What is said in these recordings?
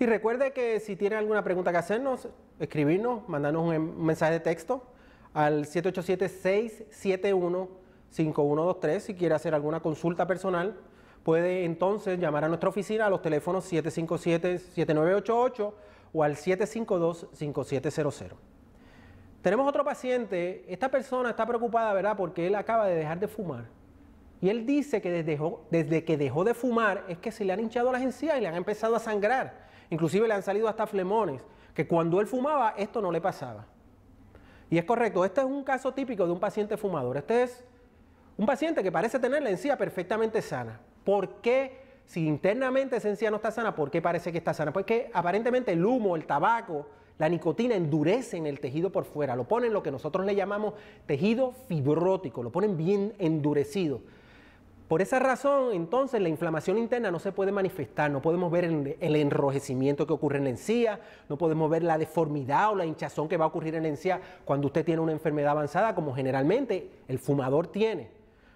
Si recuerde que si tiene alguna pregunta que hacernos, escribirnos, mandarnos un em, mensaje de texto al 787-671-5123. Si quiere hacer alguna consulta personal, puede entonces llamar a nuestra oficina a los teléfonos 757-7988 o al 752-5700. Tenemos otro paciente, esta persona está preocupada, ¿verdad? Porque él acaba de dejar de fumar. Y él dice que desde, desde que dejó de fumar es que se le han hinchado las encías y le han empezado a sangrar. Inclusive le han salido hasta flemones, que cuando él fumaba esto no le pasaba. Y es correcto, este es un caso típico de un paciente fumador. Este es un paciente que parece tener la encía perfectamente sana. ¿Por qué? Si internamente esa encía no está sana, ¿por qué parece que está sana? Porque aparentemente el humo, el tabaco, la nicotina endurecen el tejido por fuera, lo ponen lo que nosotros le llamamos tejido fibrótico, lo ponen bien endurecido. Por esa razón, entonces, la inflamación interna no se puede manifestar, no podemos ver el, enrojecimiento que ocurre en la encía, no podemos ver la deformidad o la hinchazón que va a ocurrir en la encía cuando usted tiene una enfermedad avanzada, como generalmente el fumador tiene.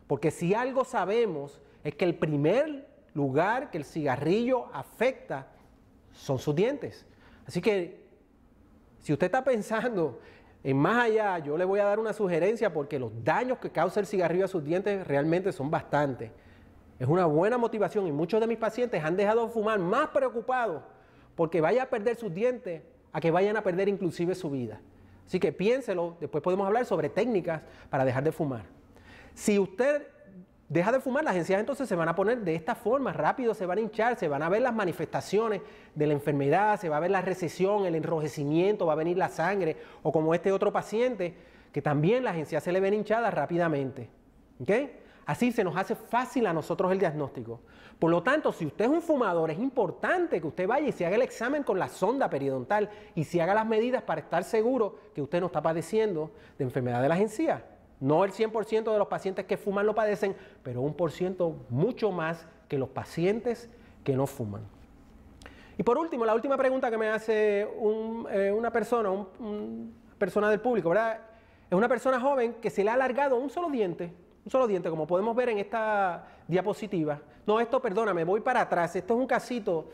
Porque si algo sabemos es que el primer lugar que el cigarrillo afecta son sus dientes. Así que si usted está pensando en más allá, yo le voy a dar una sugerencia porque los daños que causa el cigarrillo a sus dientes realmente son bastantes. Es una buena motivación y muchos de mis pacientes han dejado de fumar más preocupados porque vaya a perder sus dientes a que vayan a perder inclusive su vida. Así que piénselo, después podemos hablar sobre técnicas para dejar de fumar. Si usted deja de fumar, las encías entonces se van a poner de esta forma, rápido se van a hinchar, se van a ver las manifestaciones de la enfermedad, se va a ver la recesión, el enrojecimiento, va a venir la sangre, o como este otro paciente, que también las encías se le ven hinchadas rápidamente. Así se nos hace fácil a nosotros el diagnóstico. Por lo tanto, si usted es un fumador, es importante que usted vaya y se haga el examen con la sonda periodontal y se haga las medidas para estar seguro que usted no está padeciendo de enfermedad de las encías. No el 100% de los pacientes que fuman lo padecen, pero un por ciento mucho más que los pacientes que no fuman. Y por último, la última pregunta que me hace eh, una persona, una persona del público, ¿verdad? Es una persona joven que se le ha alargado un solo diente, un solo diente, como podemos ver en esta diapositiva. No, esto, perdóname, voy para atrás. Esto es un casito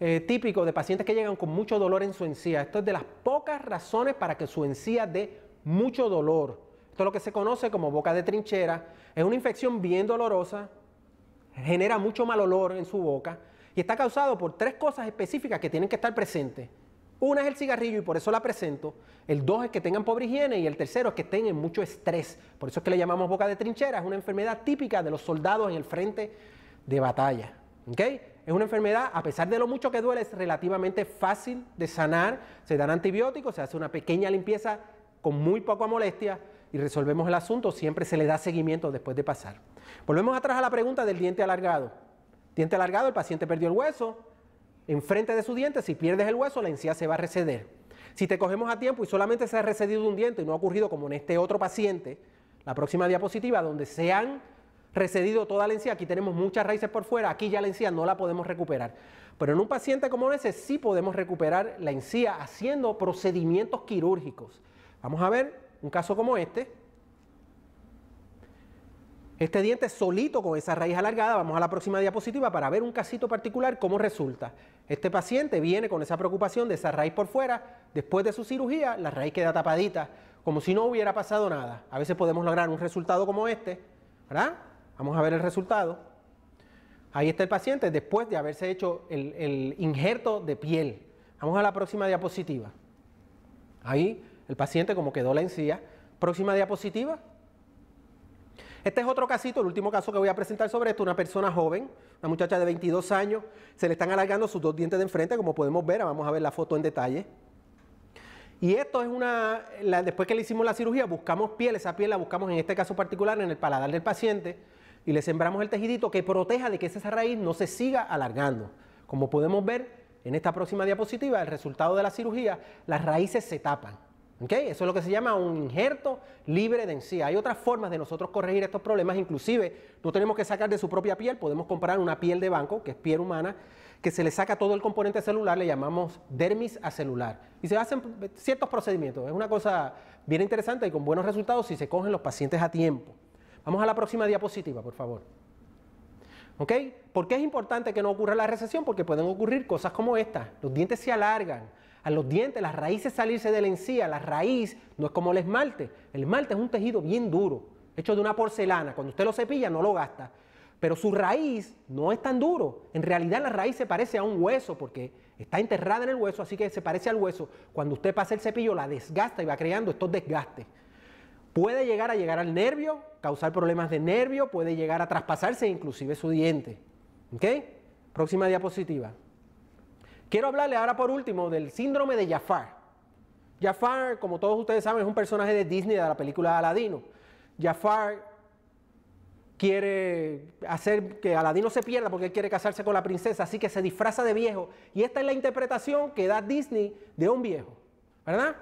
eh, típico de pacientes que llegan con mucho dolor en su encía. Esto es de las pocas razones para que su encía dé mucho dolor. Esto es lo que se conoce como boca de trinchera. Es una infección bien dolorosa, genera mucho mal olor en su boca y está causado por tres cosas específicas que tienen que estar presentes. Una es el cigarrillo y por eso la presento. El dos es que tengan pobre higiene y el tercero es que estén en mucho estrés. Por eso es que le llamamos boca de trinchera. Es una enfermedad típica de los soldados en el frente de batalla. Es una enfermedad, a pesar de lo mucho que duele, es relativamente fácil de sanar. Se dan antibióticos, se hace una pequeña limpieza con muy poca molestia y resolvemos el asunto, siempre se le da seguimiento después de pasar. Volvemos atrás a la pregunta del diente alargado. Diente alargado, el paciente perdió el hueso, enfrente de su diente, si pierdes el hueso, la encía se va a receder. Si te cogemos a tiempo y solamente se ha recedido un diente y no ha ocurrido como en este otro paciente, la próxima diapositiva, donde se han recedido toda la encía, aquí tenemos muchas raíces por fuera, aquí ya la encía no la podemos recuperar. Pero en un paciente como ese sí podemos recuperar la encía haciendo procedimientos quirúrgicos. Vamos a ver un caso como este, este diente solito con esa raíz alargada, vamos a la próxima diapositiva para ver un casito particular cómo resulta. Este paciente viene con esa preocupación de esa raíz por fuera, después de su cirugía la raíz queda tapadita, como si no hubiera pasado nada. A veces podemos lograr un resultado como este, ¿verdad? Vamos a ver el resultado. Ahí está el paciente después de haberse hecho el, el injerto de piel. Vamos a la próxima diapositiva. Ahí el paciente como quedó la encía. Próxima diapositiva. Este es otro casito, el último caso que voy a presentar sobre esto, una persona joven, una muchacha de 22 años, se le están alargando sus dos dientes de enfrente, como podemos ver, vamos a ver la foto en detalle. Y esto es una, después que le hicimos la cirugía, buscamos piel, esa piel la buscamos en este caso particular en el paladar del paciente y le sembramos el tejidito que proteja de que esa raíz no se siga alargando. Como podemos ver en esta próxima diapositiva, el resultado de la cirugía, las raíces se tapan. Eso es lo que se llama un injerto libre de encía. Hay otras formas de nosotros corregir estos problemas, inclusive no tenemos que sacar de su propia piel, podemos comprar una piel de banco, que es piel humana, que se le saca todo el componente celular, le llamamos dermis acelular. Y se hacen ciertos procedimientos, es una cosa bien interesante y con buenos resultados si se cogen los pacientes a tiempo. Vamos a la próxima diapositiva, por favor. ¿Por qué es importante que no ocurra la recesión? Porque pueden ocurrir cosas como estas, Los dientes se alargan, a los dientes, las raíces salirse de la encía, la raíz no es como el esmalte. El esmalte es un tejido bien duro, hecho de una porcelana. Cuando usted lo cepilla no lo gasta. Pero su raíz no es tan duro. En realidad la raíz se parece a un hueso porque está enterrada en el hueso, así que se parece al hueso. Cuando usted pasa el cepillo la desgasta y va creando estos desgastes. Puede llegar a llegar al nervio, causar problemas de nervio, puede llegar a traspasarse inclusive su diente. ¿Ok? Próxima diapositiva. Quiero hablarle ahora por último del síndrome de Jafar. Jafar, como todos ustedes saben, es un personaje de Disney de la película Aladino. Jafar quiere hacer que Aladino se pierda porque quiere casarse con la princesa, así que se disfraza de viejo. Y esta es la interpretación que da Disney de un viejo, ¿verdad?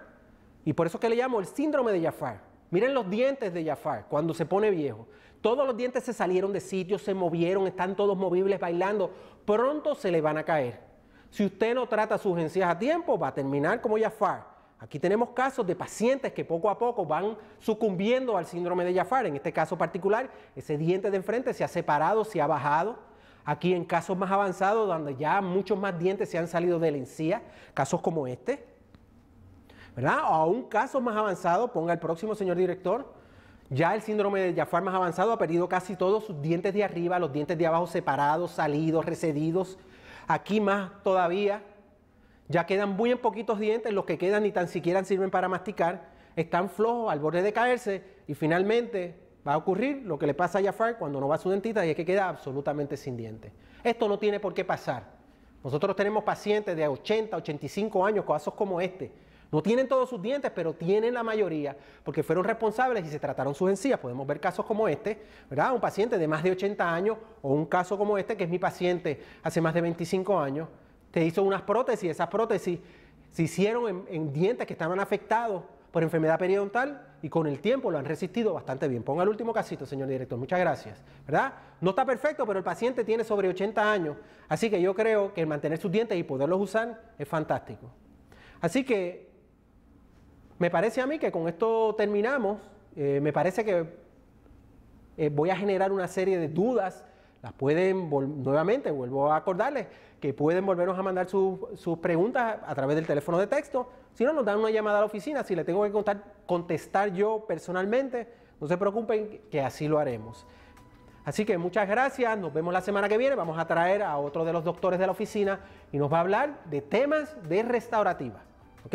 Y por eso que le llamo el síndrome de Jafar. Miren los dientes de Jafar cuando se pone viejo. Todos los dientes se salieron de sitio, se movieron, están todos movibles bailando. Pronto se le van a caer. Si usted no trata sus encías a tiempo, va a terminar como Jafar. Aquí tenemos casos de pacientes que poco a poco van sucumbiendo al síndrome de Jafar. En este caso particular, ese diente de enfrente se ha separado, se ha bajado. Aquí en casos más avanzados, donde ya muchos más dientes se han salido de la encía, casos como este. ¿Verdad? O aún casos más avanzado, ponga el próximo, señor director. Ya el síndrome de Jafar más avanzado ha perdido casi todos sus dientes de arriba, los dientes de abajo separados, salidos, recedidos aquí más todavía. Ya quedan muy en poquitos dientes, los que quedan ni tan siquiera sirven para masticar, están flojos, al borde de caerse y finalmente va a ocurrir lo que le pasa a Jafar cuando no va a su dentita y es que queda absolutamente sin dientes. Esto no tiene por qué pasar. Nosotros tenemos pacientes de 80, 85 años, con casos como este, no tienen todos sus dientes, pero tienen la mayoría, porque fueron responsables y se trataron sus encías. Podemos ver casos como este, ¿verdad? Un paciente de más de 80 años, o un caso como este, que es mi paciente hace más de 25 años, te hizo unas prótesis, esas prótesis se hicieron en, dientes que estaban afectados por enfermedad periodontal y con el tiempo lo han resistido bastante bien. Ponga el último casito, señor director. Muchas gracias. ¿Verdad? No está perfecto, pero el paciente tiene sobre 80 años. Así que yo creo que mantener sus dientes y poderlos usar es fantástico. Así que me parece a mí que con esto terminamos. Eh, me parece que eh, voy a generar una serie de dudas. Las pueden, nuevamente, vuelvo a acordarles, que pueden volvernos a mandar sus, preguntas a través del teléfono de texto. Si no, nos dan una llamada a la oficina. Si le tengo que contestar yo personalmente, no se preocupen que así lo haremos. Así que muchas gracias, nos vemos la semana que viene, vamos a traer a otro de los doctores de la oficina y nos va a hablar de temas de restaurativa. ¿Ok?